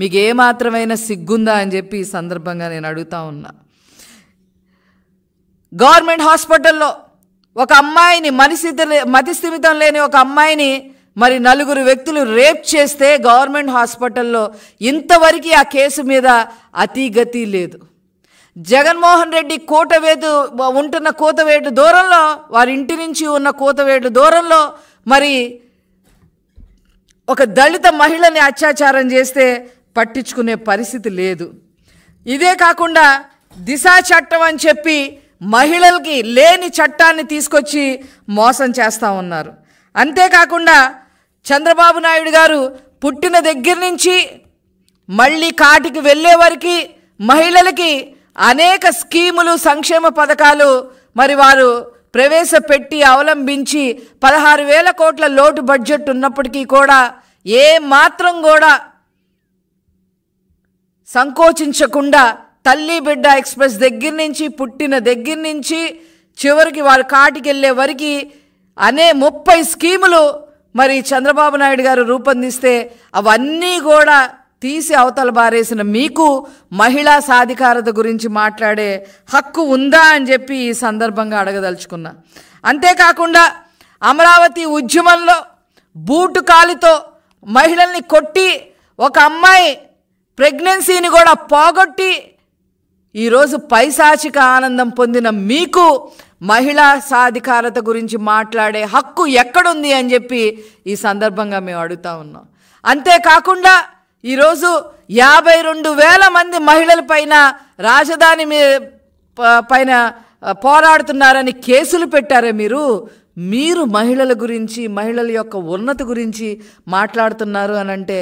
మీకు ఏమాత్రమైన సిగ్గుందా అని చెప్పి ఈ సందర్భంగా నేను అడుగుతా ఉన్నా గవర్నమెంట్ హాస్పిటల్లో ఒక అమ్మాయిని మనిస్థితి మతి స్థిమితం లేని ఒక అమ్మాయిని మరి నలుగురు వ్యక్తులు రేప్ చేస్తే గవర్నమెంట్ హాస్పిటల్లో ఇంతవరకు ఆ కేసు మీద అతిగతి లేదు జగన్మోహన్ రెడ్డి కోటవేటు ఉంటున్న కోతవేటు దూరంలో వారి ఇంటి నుంచి ఉన్న కోతవేటు దూరంలో మరి ఒక దళిత మహిళని అత్యాచారం చేస్తే పట్టించుకునే పరిస్థితి లేదు ఇదే కాకుండా దిశ చట్టం అని చెప్పి మహిళలకి లేని చట్టాన్ని తీసుకొచ్చి మోసం చేస్తూ ఉన్నారు అంతేకాకుండా చంద్రబాబు నాయుడు గారు పుట్టిన దగ్గర నుంచి మళ్ళీ కాటికి వెళ్ళే వారికి మహిళలకి అనేక స్కీములు సంక్షేమ పథకాలు మరి వారు ప్రవేశపెట్టి అవలంబించి పదహారు వేల కోట్ల లోటు బడ్జెట్ ఉన్నప్పటికీ కూడా ఏ మాత్రం కూడా సంకోచించకుండా తల్లి బిడ్డ ఎక్స్ప్రెస్ దగ్గర నుంచి పుట్టిన దగ్గర నుంచి చివరికి వారు కాటికి వెళ్ళే వరకు అనే ముప్పై స్కీములు మరి చంద్రబాబు నాయుడు గారు రూపొందిస్తే అవన్నీ కూడా తీసి అవతల బారేసిన మీకు మహిళా సాధికారత గురించి మాట్లాడే హక్కు ఉందా అని చెప్పి ఈ సందర్భంగా అడగదలుచుకున్నా అంతేకాకుండా అమరావతి ఉద్యమంలో బూటు కాలితో మహిళల్ని కొట్టి ఒక అమ్మాయి ప్రెగ్నెన్సీని కూడా పోగొట్టి ఈరోజు పైశాచిక ఆనందం పొందిన మీకు మహిళా సాధికారత గురించి మాట్లాడే హక్కు ఎక్కడుంది అని చెప్పి ఈ సందర్భంగా మేము అడుగుతా ఉన్నాం అంతేకాకుండా ఈరోజు యాభై రెండు వేల మంది మహిళల పైన రాజధాని మీ పైన పోరాడుతున్నారని కేసులు పెట్టారే మీరు మీరు మహిళల గురించి మహిళల యొక్క ఉన్నతి గురించి మాట్లాడుతున్నారు అనంటే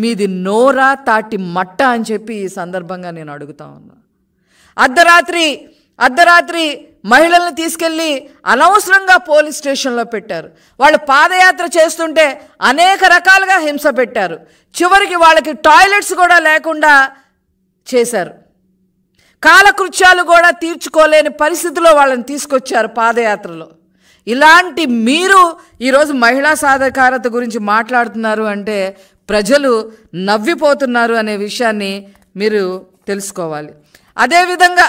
మీది నోరా తాటి మట్ట అని చెప్పి ఈ సందర్భంగా నేను అడుగుతా ఉన్నా అర్ధరాత్రి అర్ధరాత్రి మహిళలను తీసుకెళ్ళి అనవసరంగా పోలీస్ స్టేషన్లో పెట్టారు వాళ్ళు పాదయాత్ర చేస్తుంటే అనేక రకాలుగా హింస పెట్టారు చివరికి వాళ్ళకి టాయిలెట్స్ కూడా లేకుండా చేశారు కాలకృత్యాలు కూడా తీర్చుకోలేని పరిస్థితిలో వాళ్ళని తీసుకొచ్చారు పాదయాత్రలో ఇలాంటి మీరు ఈరోజు మహిళా సాధికారత గురించి మాట్లాడుతున్నారు అంటే ప్రజలు నవ్విపోతున్నారు అనే విషయాన్ని మీరు తెలుసుకోవాలి అదేవిధంగా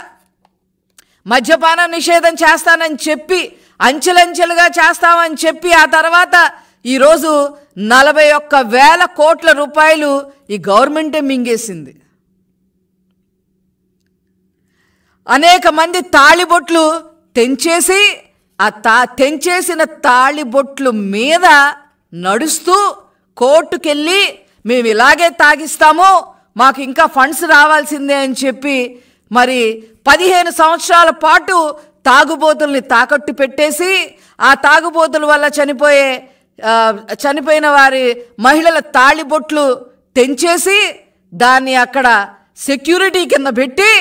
మద్యపాన నిషేధం చేస్తానని చెప్పి అంచెలంచెలుగా చేస్తామని చెప్పి ఆ తర్వాత ఈరోజు నలభై ఒక్క వేల కోట్ల రూపాయలు ఈ గవర్నమెంటే మింగేసింది అనేక మంది తాళిబొట్లు తెంచేసి ఆ తా తెంచేసిన తాళిబొట్లు మీద నడుస్తూ కోర్టుకెళ్ళి మేము ఇలాగే తాగిస్తాము మాకు ఇంకా ఫండ్స్ రావాల్సిందే అని చెప్పి మరి పదిహేను సంవత్సరాల పాటు తాగుబోతుల్ని తాకట్టు పెట్టేసి ఆ తాగుబోతుల వల్ల చనిపోయే చనిపోయిన వారి మహిళల తాళిబొట్లు తెంచేసి దాన్ని అక్కడ సెక్యూరిటీ కింద పెట్టి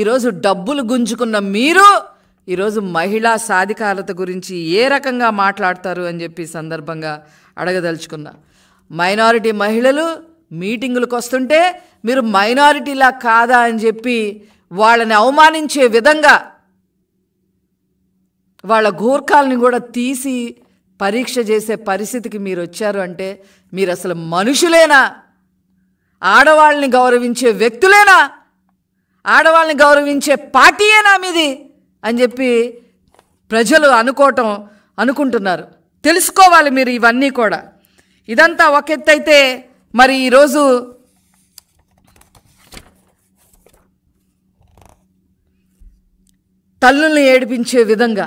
ఈరోజు డబ్బులు గుంజుకున్న మీరు ఈరోజు మహిళా సాధికారత గురించి ఏ రకంగా మాట్లాడతారు అని చెప్పి సందర్భంగా అడగదలుచుకున్నా మైనారిటీ మహిళలు మీటింగులకు వస్తుంటే మీరు మైనారిటీలా కాదా అని చెప్పి వాళ్ళని అవమానించే విధంగా వాళ్ళ గూర్ఖాలని కూడా తీసి పరీక్ష చేసే పరిస్థితికి మీరు వచ్చారు అంటే మీరు అసలు మనుషులేనా ఆడవాళ్ళని గౌరవించే వ్యక్తులేనా ఆడవాళ్ళని గౌరవించే పార్టీయేనా మీది అని చెప్పి ప్రజలు అనుకోవటం అనుకుంటున్నారు తెలుసుకోవాలి మీరు ఇవన్నీ కూడా ఇదంతా ఒక ఎత్తైతే మరి ఈరోజు తల్లుల్ని ఏడిపించే విధంగా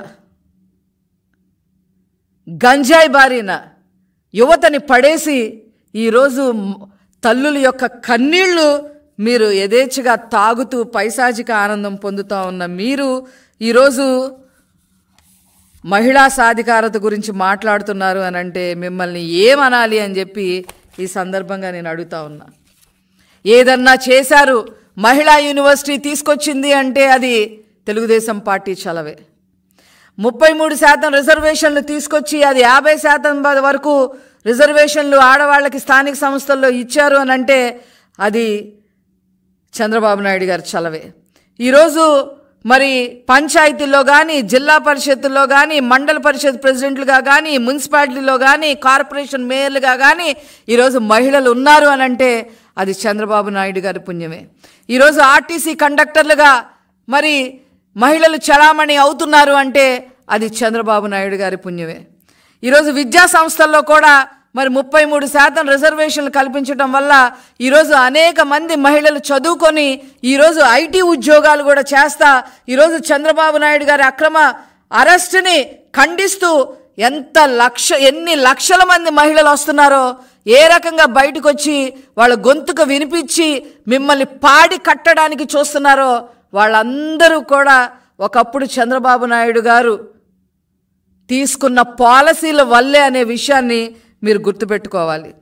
గంజాయి బారిన యువతని పడేసి ఈరోజు తల్లుల యొక్క కన్నీళ్లు మీరు యథేచ్ఛగా తాగుతూ పైశాచిక ఆనందం పొందుతూ ఉన్న మీరు ఈరోజు మహిళా సాధికారత గురించి మాట్లాడుతున్నారు అని అంటే మిమ్మల్ని ఏమనాలి అని చెప్పి ఈ సందర్భంగా నేను అడుగుతా ఉన్నా ఏదన్నా చేశారు మహిళా యూనివర్సిటీ తీసుకొచ్చింది అంటే అది తెలుగుదేశం పార్టీ చలవే ముప్పై మూడు శాతం రిజర్వేషన్లు తీసుకొచ్చి అది యాభై శాతం వరకు రిజర్వేషన్లు ఆడవాళ్ళకి స్థానిక సంస్థల్లో ఇచ్చారు అని అంటే అది చంద్రబాబు నాయుడు గారు చలవే ఈరోజు మరి పంచాయతీల్లో కానీ జిల్లా పరిషత్తుల్లో కానీ మండల పరిషత్ ప్రెసిడెంట్లుగా కానీ మున్సిపాలిటీలో కానీ కార్పొరేషన్ మేయర్లుగా కానీ ఈరోజు మహిళలు ఉన్నారు అని అంటే అది చంద్రబాబు నాయుడు గారి పుణ్యమే ఈరోజు ఆర్టీసీ కండక్టర్లుగా మరి మహిళలు చలామణి అవుతున్నారు అంటే అది చంద్రబాబు నాయుడు గారి పుణ్యమే ఈరోజు విద్యా సంస్థల్లో కూడా మరి ముప్పై మూడు శాతం రిజర్వేషన్లు కల్పించడం వల్ల ఈరోజు అనేక మంది మహిళలు చదువుకొని ఈరోజు ఐటీ ఉద్యోగాలు కూడా చేస్తా ఈరోజు చంద్రబాబు నాయుడు గారి అక్రమ అరెస్ట్ని ఖండిస్తూ ఎంత లక్ష ఎన్ని లక్షల మంది మహిళలు వస్తున్నారో ఏ రకంగా బయటకు వచ్చి వాళ్ళ గొంతుకు వినిపించి మిమ్మల్ని పాడి కట్టడానికి చూస్తున్నారో వాళ్ళందరూ కూడా ఒకప్పుడు చంద్రబాబు నాయుడు గారు తీసుకున్న పాలసీల వల్లే అనే విషయాన్ని మీరు గుర్తుపెట్టుకోవాలి